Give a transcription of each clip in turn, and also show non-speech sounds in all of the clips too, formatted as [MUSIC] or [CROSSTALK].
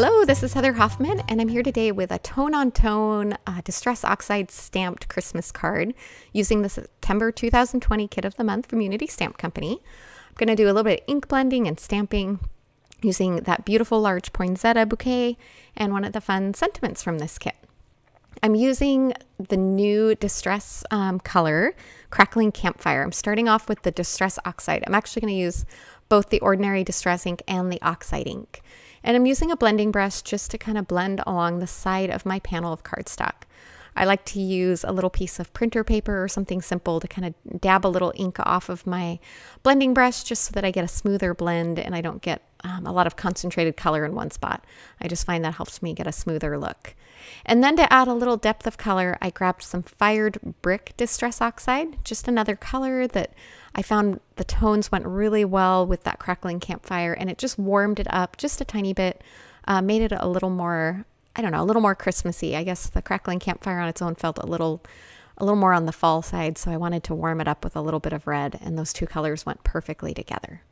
Hello, this is Heather Hoffman, and I'm here today with a tone on tone uh, Distress Oxide stamped Christmas card using the September 2020 Kit of the Month from Unity Stamp Company. I'm going to do a little bit of ink blending and stamping using that beautiful large poinsettia bouquet and one of the fun sentiments from this kit. I'm using the new Distress um, color, Crackling Campfire. I'm starting off with the Distress Oxide. I'm actually going to use both the ordinary Distress ink and the Oxide ink. And I'm using a blending brush just to kind of blend along the side of my panel of cardstock. I like to use a little piece of printer paper or something simple to kind of dab a little ink off of my blending brush just so that I get a smoother blend and I don't get um, a lot of concentrated color in one spot. I just find that helps me get a smoother look. And then to add a little depth of color, I grabbed some Fired Brick Distress Oxide, just another color that I found the tones went really well with that crackling campfire and it just warmed it up just a tiny bit, uh, made it a little more I don't know, a little more Christmassy. I guess the crackling campfire on its own felt a little a little more on the fall side, so I wanted to warm it up with a little bit of red, and those two colors went perfectly together.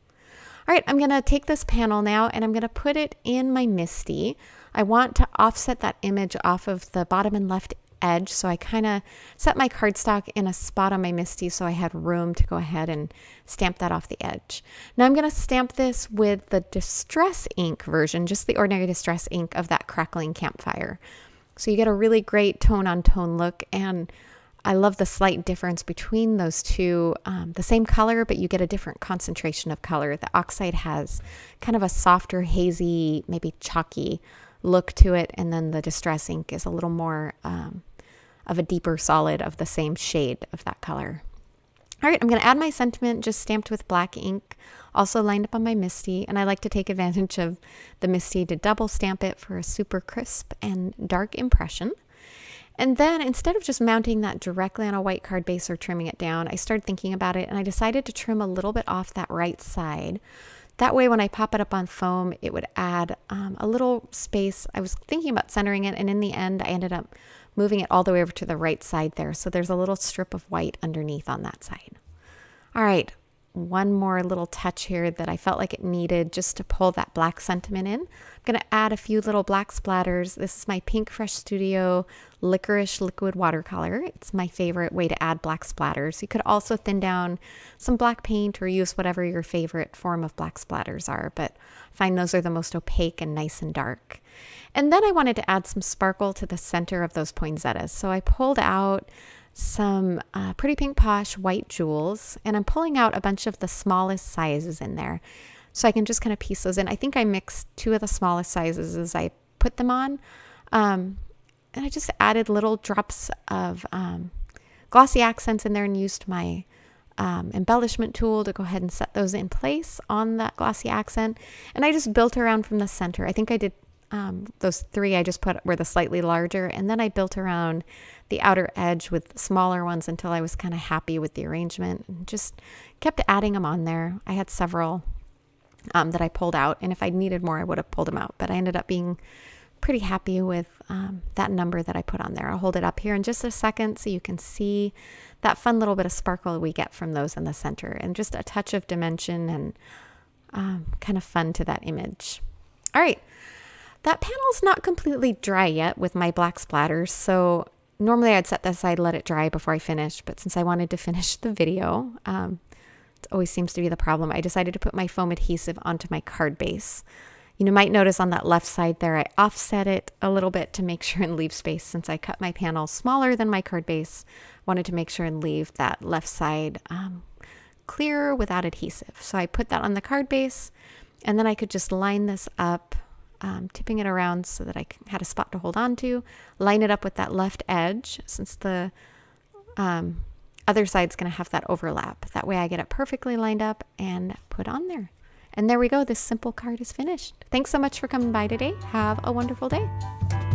All right, I'm gonna take this panel now and I'm gonna put it in my Misty. I want to offset that image off of the bottom and left edge. So I kind of set my cardstock in a spot on my Misty so I had room to go ahead and stamp that off the edge. Now I'm going to stamp this with the Distress Ink version, just the ordinary Distress Ink of that crackling campfire. So you get a really great tone on tone look and I love the slight difference between those two. Um, the same color, but you get a different concentration of color. The oxide has kind of a softer, hazy, maybe chalky look to it, and then the distress ink is a little more um, of a deeper solid of the same shade of that color. All right, I'm going to add my sentiment just stamped with black ink, also lined up on my Misty, and I like to take [LAUGHS] advantage of the Misty to double stamp it for a super crisp and dark impression. And then instead of just mounting that directly on a white card base or trimming it down, I started thinking about it and I decided to trim a little bit off that right side that way, when I pop it up on foam, it would add um, a little space. I was thinking about centering it, and in the end, I ended up moving it all the way over to the right side there. So there's a little strip of white underneath on that side. All right, one more little touch here that I felt like it needed just to pull that black sentiment in. I'm going to add a few little black splatters. This is my Pink Fresh Studio Licorice Liquid Watercolor. It's my favorite way to add black splatters. You could also thin down some black paint or use whatever your favorite form of black splatters are, but I find those are the most opaque and nice and dark. And then I wanted to add some sparkle to the center of those poinsettias. So I pulled out some uh, Pretty Pink Posh white jewels, and I'm pulling out a bunch of the smallest sizes in there. So I can just kind of piece those in. I think I mixed two of the smallest sizes as I put them on. Um, and I just added little drops of um, glossy accents in there and used my um, embellishment tool to go ahead and set those in place on that glossy accent. And I just built around from the center. I think I did um, those three I just put were the slightly larger, and then I built around the outer edge with smaller ones until I was kind of happy with the arrangement and just kept adding them on there. I had several um, that I pulled out, and if I needed more, I would have pulled them out, but I ended up being pretty happy with um, that number that I put on there. I'll hold it up here in just a second so you can see that fun little bit of sparkle we get from those in the center and just a touch of dimension and um, kind of fun to that image. All right. That panel's not completely dry yet with my black splatters, so normally I'd set this aside, let it dry before I finish, but since I wanted to [LAUGHS] finish the video, um, it always seems to be the problem, I decided to put my foam adhesive onto my card base. You might notice on that left side there, I offset it a little bit to make [LAUGHS] sure and leave space since I cut my panel smaller than my card base. Wanted to make sure and leave that left side um, clear without adhesive. So I put that on the card base and then I could just line this up um, tipping it around so that I had a spot to hold on to, line it up with that left edge since the um, other side's going to have that overlap. That way I get it perfectly lined up and put on there. And there we go. This simple card is finished. Thanks so much for coming by today. Have a wonderful day.